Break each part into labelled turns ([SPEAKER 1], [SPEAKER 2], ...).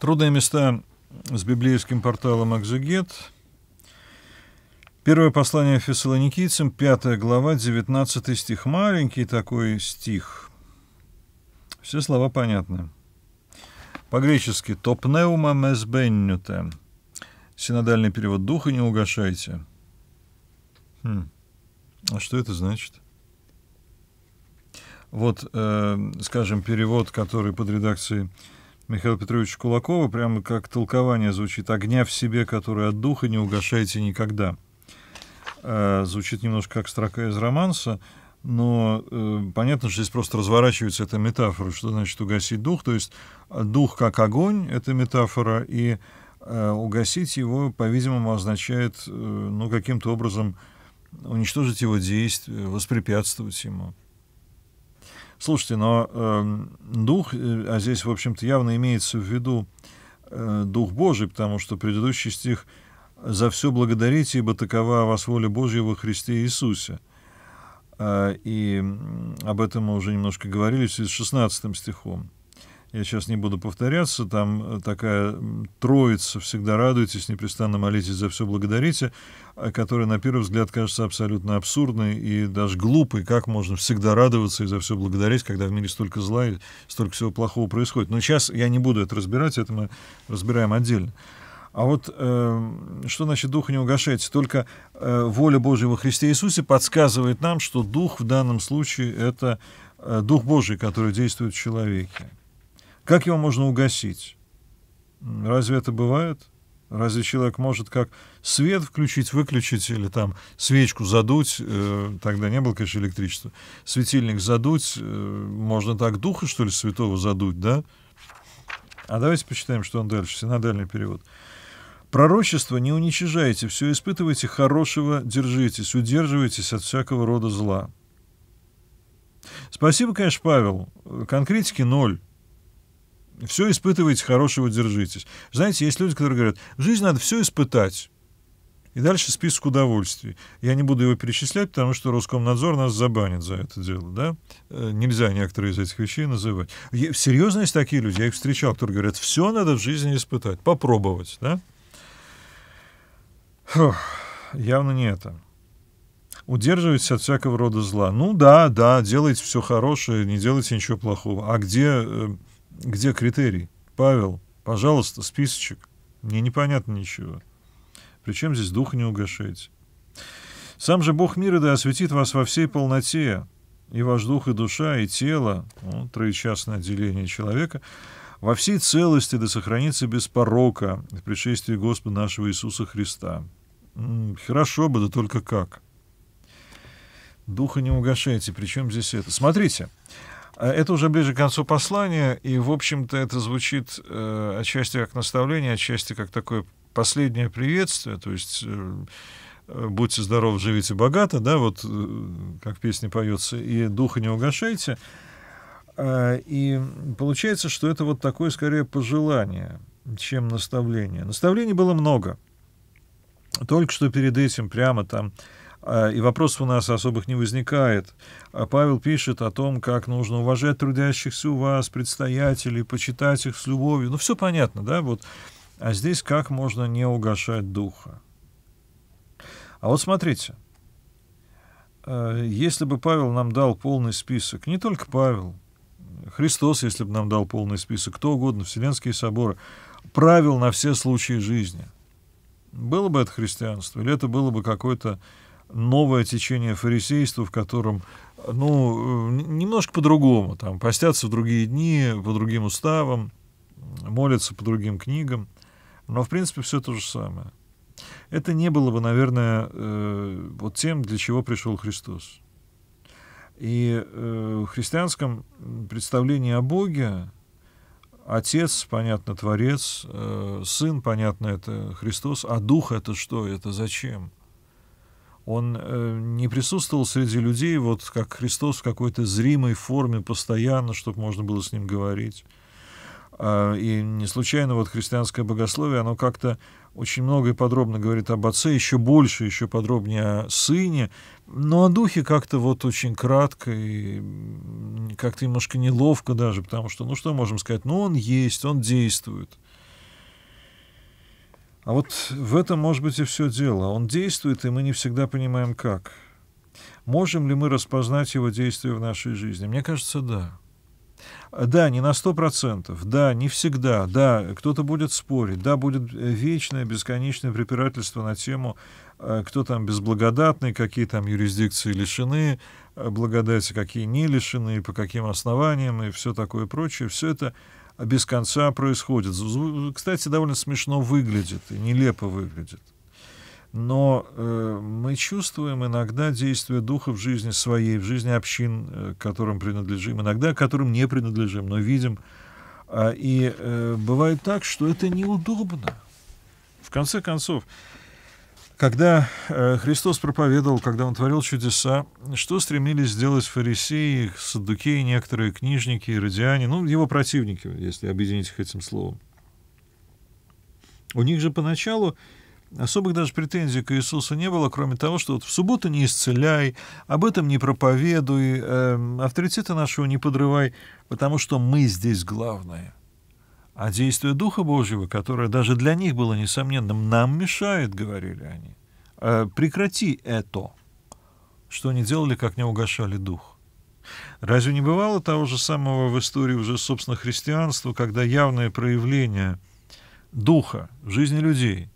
[SPEAKER 1] Трудные места с библейским порталом «Экзегет». Первое послание фессалоникийцам, 5 глава, 19 стих. Маленький такой стих. Все слова понятны. По-гречески «топнеума мезбеннюте». Синодальный перевод «духа не угашайте». Хм. А что это значит? Вот, э, скажем, перевод, который под редакцией Михаила Петровича Кулакова, прямо как толкование звучит «огня в себе, который от духа не угашаете никогда». Э, звучит немножко как строка из романса, но э, понятно, что здесь просто разворачивается эта метафора, что значит угасить дух, то есть э, дух как огонь — это метафора, и э, угасить его, по-видимому, означает, э, ну, каким-то образом уничтожить его действие, воспрепятствовать ему. Слушайте, но эм, э, дух, а здесь, в общем-то, явно имеется в виду э, дух Божий, потому что предыдущий стих «За все благодарите, ибо такова вас воля Божья во Христе Иисусе». Э, и об этом мы уже немножко говорили с 16 стихом я сейчас не буду повторяться, там э, такая троица «Всегда радуйтесь, непрестанно молитесь, за все благодарите», а, которая, на первый взгляд, кажется абсолютно абсурдной и даже глупой. Как можно всегда радоваться и за все благодарить, когда в мире столько зла и столько всего плохого происходит? Но сейчас я не буду это разбирать, это мы разбираем отдельно. А вот э, что значит Дух не угошайте»? Только э, воля Божья во Христе Иисусе подсказывает нам, что дух в данном случае — это э, дух Божий, который действует в человеке. Как его можно угасить? Разве это бывает? Разве человек может как свет включить, выключить или там свечку задуть? Э, тогда не было, конечно, электричества. Светильник задуть, э, можно так духа, что ли, святого задуть, да? А давайте почитаем, что он дальше, синодальный перевод. Пророчество не уничижайте, все испытывайте, хорошего держитесь, удерживайтесь от всякого рода зла. Спасибо, конечно, Павел. Э, конкретики ноль все испытывайте, хорошего держитесь. Знаете, есть люди, которые говорят, в жизни надо все испытать. И дальше список удовольствий. Я не буду его перечислять, потому что Роскомнадзор нас забанит за это дело. Да? Э, нельзя некоторые из этих вещей называть. Серьезно есть такие люди, я их встречал, которые говорят, все надо в жизни испытать, попробовать. Да? Фух, явно не это. Удерживайтесь от всякого рода зла. Ну да, да, делайте все хорошее, не делайте ничего плохого. А где э, где критерий? Павел, пожалуйста, списочек. Мне непонятно ничего. Причем здесь дух не угашайте. Сам же Бог мира да осветит вас во всей полноте, и ваш дух, и душа, и тело, ну, троечастное отделение человека, во всей целости да сохранится без порока в пришествии Господа нашего Иисуса Христа. Хорошо бы, да только как. Духа не угашайте. Причем здесь это? Смотрите. А это уже ближе к концу послания, и, в общем-то, это звучит э, отчасти как наставление, отчасти как такое последнее приветствие, то есть э, э «Будьте здоровы, живите богато», да, вот э, как песня поется, и «Духа не угошайте». Э, и получается, что это вот такое, скорее, пожелание, чем наставление. Наставлений было много. Только что перед этим прямо там а, и вопросов у нас особых не возникает. А Павел пишет о том, как нужно уважать трудящихся у вас, предстоятелей, почитать их с любовью. Ну, все понятно, да, вот. А здесь как можно не угашать духа? А вот смотрите, а, если бы Павел нам дал полный список, не только Павел, Христос, если бы нам дал полный список, кто угодно, Вселенские соборы, правил на все случаи жизни. Было бы это христианство, или это было бы какое-то новое течение фарисейства, в котором ну, э, немножко по-другому, там, постятся в другие дни, по другим уставам, молятся по другим книгам, но, в принципе, все то же самое. Это не было бы, наверное, э, вот тем, для чего пришел Христос. И э, в христианском представлении о Боге Отец, понятно, Творец, э, Сын, понятно, это Христос, а Дух — это что, это зачем — он э, не присутствовал среди людей, вот как Христос в какой-то зримой форме постоянно, чтобы можно было с ним говорить. А, и не случайно вот христианское богословие, оно как-то очень много и подробно говорит об отце, еще больше, еще подробнее о сыне, но о духе как-то вот очень кратко и как-то немножко неловко даже, потому что, ну что можем сказать, ну он есть, он действует – а вот в этом, может быть, и все дело. Он действует, и мы не всегда понимаем, как. Можем ли мы распознать его действия в нашей жизни? Мне кажется, да. А, да, не на сто процентов, да, не всегда, да, кто-то будет спорить, да, будет э, вечное, бесконечное препирательство на тему, э, кто там безблагодатный, какие там юрисдикции лишены э, благодати, какие не лишены, по каким основаниям и все такое прочее. Все это а без конца происходит. Кстати, довольно смешно выглядит и нелепо выглядит. Но э, мы чувствуем иногда действие духа в жизни своей, в жизни общин, э, которым принадлежим, иногда которым не принадлежим, но видим. А, и э, бывает так, что это неудобно. В конце концов, когда э, Христос проповедовал, когда Он творил чудеса, что стремились сделать фарисеи, саддукеи, некоторые книжники, иродиане, ну, его противники, если объединить их этим словом? У них же поначалу особых даже претензий к Иисусу не было, кроме того, что вот в субботу не исцеляй, об этом не проповедуй, э, авторитета нашего не подрывай, потому что мы здесь главное — а действие Духа Божьего, которое даже для них было несомненным, нам мешает, говорили они. Э, прекрати это. Что они делали, как не угошали дух. Разве не бывало того же самого в истории уже, собственно, христианства, когда явное проявление духа в жизни людей,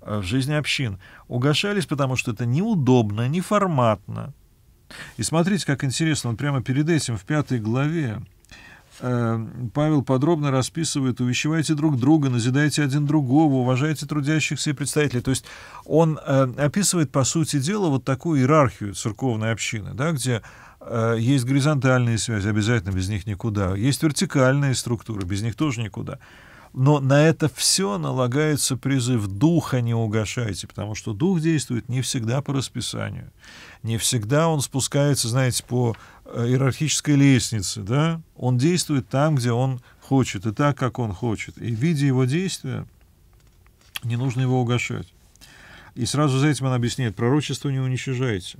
[SPEAKER 1] э, в жизни общин угошались, потому что это неудобно, неформатно. И смотрите, как интересно, он прямо перед этим в пятой главе Эм, Павел подробно расписывает, увещевайте друг друга, назидайте один другого, уважайте трудящихся и представителей. То есть он э, описывает, по сути дела, вот такую иерархию церковной общины, да, где э, есть горизонтальные связи, обязательно без них никуда, есть вертикальные структуры, без них тоже никуда. Но на это все налагается призыв «Духа не угошайте», потому что Дух действует не всегда по расписанию. Не всегда он спускается, знаете, по Э, иерархической лестнице, да, он действует там, где он хочет, и так, как он хочет. И в виде его действия не нужно его угошать. И сразу за этим он объясняет, пророчество не уничижайте.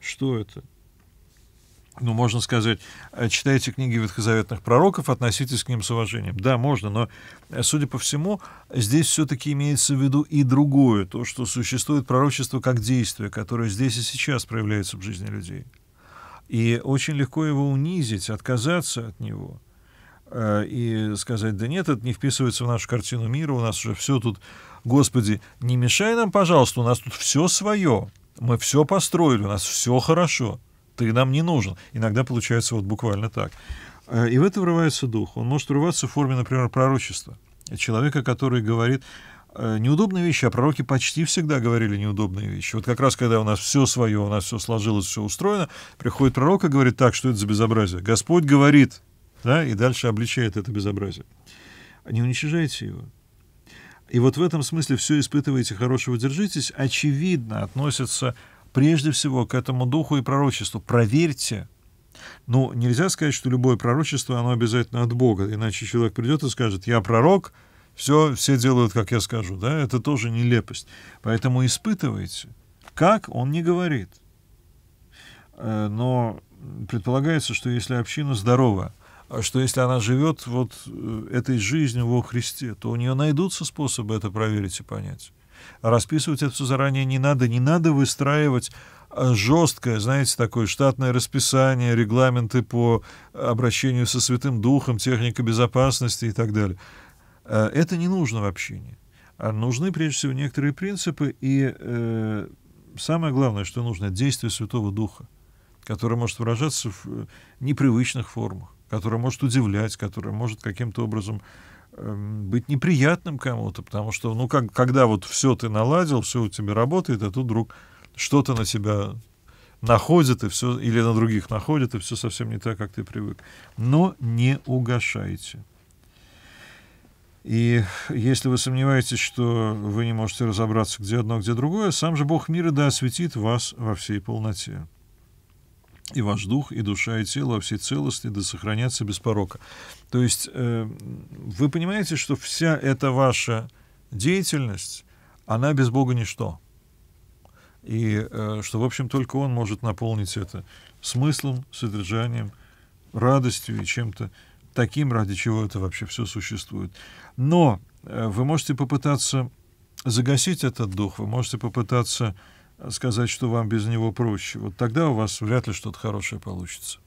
[SPEAKER 1] Что это? ну, можно сказать, э, читайте книги ветхозаветных пророков, относитесь к ним с уважением. Да, можно, но, э, судя по всему, здесь все-таки имеется в виду и другое, то, что существует пророчество как действие, которое здесь и сейчас проявляется в жизни людей. И очень легко его унизить, отказаться от него э, и сказать, да нет, это не вписывается в нашу картину мира, у нас уже все тут, Господи, не мешай нам, пожалуйста, у нас тут все свое, мы все построили, у нас все хорошо, ты нам не нужен. Иногда получается вот буквально так. Э, и в это врывается дух. Он может врываться в форме, например, пророчества. Человека, который говорит, Э, неудобные вещи, а пророки почти всегда говорили неудобные вещи. Вот как раз, когда у нас все свое, у нас все сложилось, все устроено, приходит пророк и говорит так, что это за безобразие. Господь говорит, да, и дальше обличает это безобразие. Не уничижайте его. И вот в этом смысле все испытываете хорошего, держитесь, очевидно, относится прежде всего к этому духу и пророчеству. Проверьте, ну, нельзя сказать, что любое пророчество, оно обязательно от Бога, иначе человек придет и скажет, я пророк, все, все делают, как я скажу, да, это тоже нелепость. Поэтому испытывайте. Как, он не говорит. Э, но предполагается, что если община здорова, а что если она живет вот э, этой жизнью во Христе, то у нее найдутся способы это проверить и понять. А расписывать это все заранее не надо, не надо выстраивать э, жесткое, знаете, такое штатное расписание, регламенты по обращению со Святым Духом, техника безопасности и так далее. Э, это не нужно в общении. А нужны, прежде всего, некоторые принципы, и э, самое главное, что нужно, действие Святого Духа, которое может выражаться в э, непривычных формах, которое может удивлять, которое может каким-то образом э, быть неприятным кому-то, потому что, ну, как, когда вот все ты наладил, все у тебя работает, а тут вдруг что-то на себя находит и все, или на других находит и все совсем не так, как ты привык. Но не угошайте. И если вы сомневаетесь, что вы не можете разобраться, где одно, где другое, сам же Бог мира да осветит вас во всей полноте. И ваш дух, и душа, и тело во всей целости да сохранятся без порока. То есть э, вы понимаете, что вся эта ваша деятельность, она без Бога ничто. И э, что, в общем, только Он может наполнить это смыслом, содержанием, радостью и чем-то таким, ради чего это вообще все существует. Но э, вы можете попытаться загасить этот дух, вы можете попытаться э, сказать, что вам без него проще. Вот тогда у вас вряд ли что-то хорошее получится.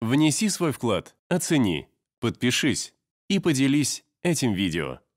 [SPEAKER 1] Внеси свой вклад, оцени, подпишись и поделись этим видео.